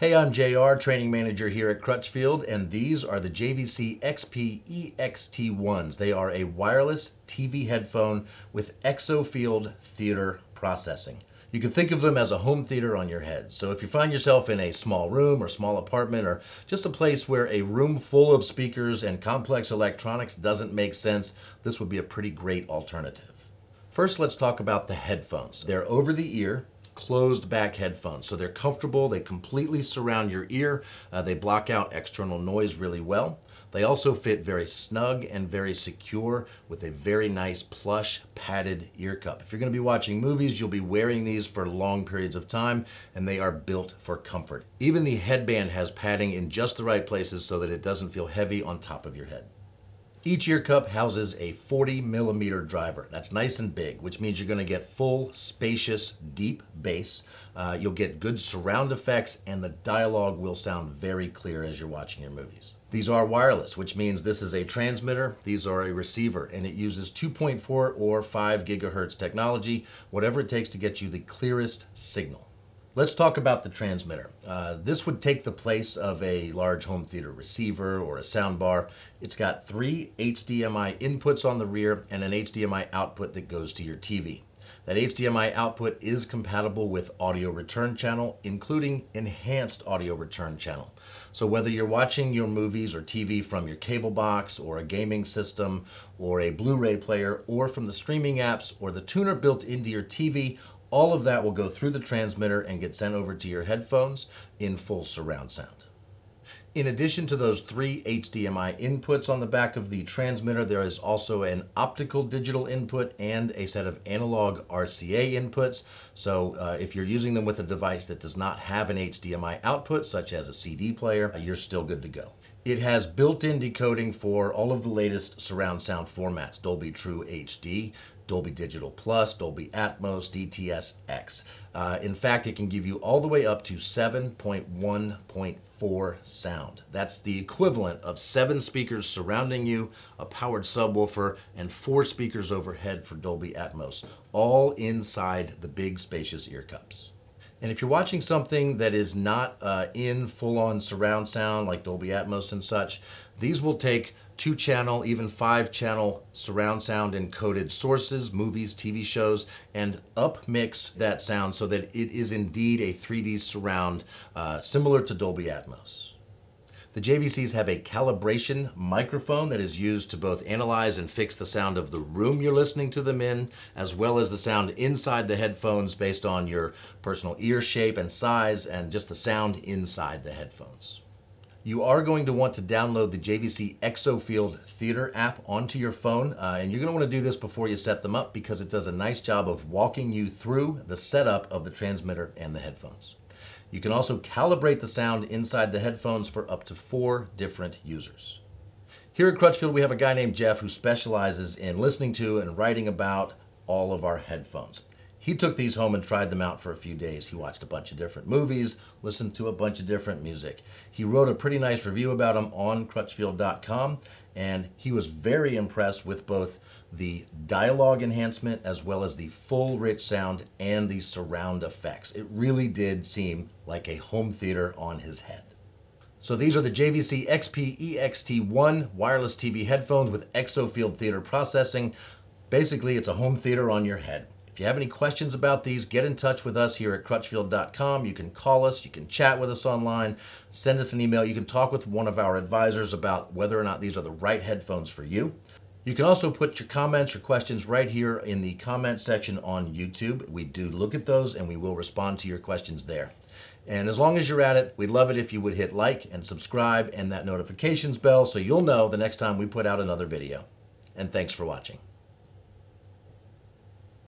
Hey, I'm JR, training manager here at Crutchfield, and these are the JVC XP EXT1s. They are a wireless TV headphone with exofield theater processing. You can think of them as a home theater on your head. So if you find yourself in a small room or small apartment or just a place where a room full of speakers and complex electronics doesn't make sense, this would be a pretty great alternative. First, let's talk about the headphones. They're over the ear, closed back headphones. So they're comfortable, they completely surround your ear, uh, they block out external noise really well. They also fit very snug and very secure with a very nice plush padded ear cup. If you're gonna be watching movies, you'll be wearing these for long periods of time and they are built for comfort. Even the headband has padding in just the right places so that it doesn't feel heavy on top of your head. Each ear cup houses a 40 millimeter driver. That's nice and big, which means you're gonna get full, spacious, deep bass. Uh, you'll get good surround effects and the dialogue will sound very clear as you're watching your movies. These are wireless, which means this is a transmitter, these are a receiver, and it uses 2.4 or 5 gigahertz technology, whatever it takes to get you the clearest signal. Let's talk about the transmitter. Uh, this would take the place of a large home theater receiver or a soundbar. It's got three HDMI inputs on the rear and an HDMI output that goes to your TV. That HDMI output is compatible with audio return channel, including enhanced audio return channel. So whether you're watching your movies or TV from your cable box or a gaming system or a Blu-ray player or from the streaming apps or the tuner built into your TV, all of that will go through the transmitter and get sent over to your headphones in full surround sound. In addition to those three HDMI inputs on the back of the transmitter, there is also an optical digital input and a set of analog RCA inputs. So uh, if you're using them with a device that does not have an HDMI output, such as a CD player, uh, you're still good to go. It has built-in decoding for all of the latest surround sound formats, Dolby True HD, Dolby Digital Plus, Dolby Atmos, DTS-X. Uh, in fact, it can give you all the way up to 7.1.4 sound. That's the equivalent of seven speakers surrounding you, a powered subwoofer, and four speakers overhead for Dolby Atmos, all inside the big spacious ear cups. And if you're watching something that is not uh, in full-on surround sound, like Dolby Atmos and such, these will take two channel, even five channel surround sound encoded sources, movies, TV shows, and upmix that sound so that it is indeed a 3D surround uh, similar to Dolby Atmos. The JVCs have a calibration microphone that is used to both analyze and fix the sound of the room you're listening to them in, as well as the sound inside the headphones based on your personal ear shape and size and just the sound inside the headphones. You are going to want to download the JVC Exofield Theater app onto your phone, uh, and you're going to want to do this before you set them up because it does a nice job of walking you through the setup of the transmitter and the headphones. You can also calibrate the sound inside the headphones for up to four different users. Here at Crutchfield, we have a guy named Jeff who specializes in listening to and writing about all of our headphones. He took these home and tried them out for a few days. He watched a bunch of different movies, listened to a bunch of different music. He wrote a pretty nice review about them on crutchfield.com, and he was very impressed with both the dialogue enhancement as well as the full rich sound and the surround effects. It really did seem like a home theater on his head. So these are the JVC XP EXT1 wireless TV headphones with exofield theater processing. Basically, it's a home theater on your head. If you have any questions about these, get in touch with us here at crutchfield.com. You can call us, you can chat with us online, send us an email, you can talk with one of our advisors about whether or not these are the right headphones for you. You can also put your comments or questions right here in the comment section on YouTube. We do look at those and we will respond to your questions there. And as long as you're at it, we'd love it if you would hit like and subscribe and that notifications bell so you'll know the next time we put out another video. And thanks for watching.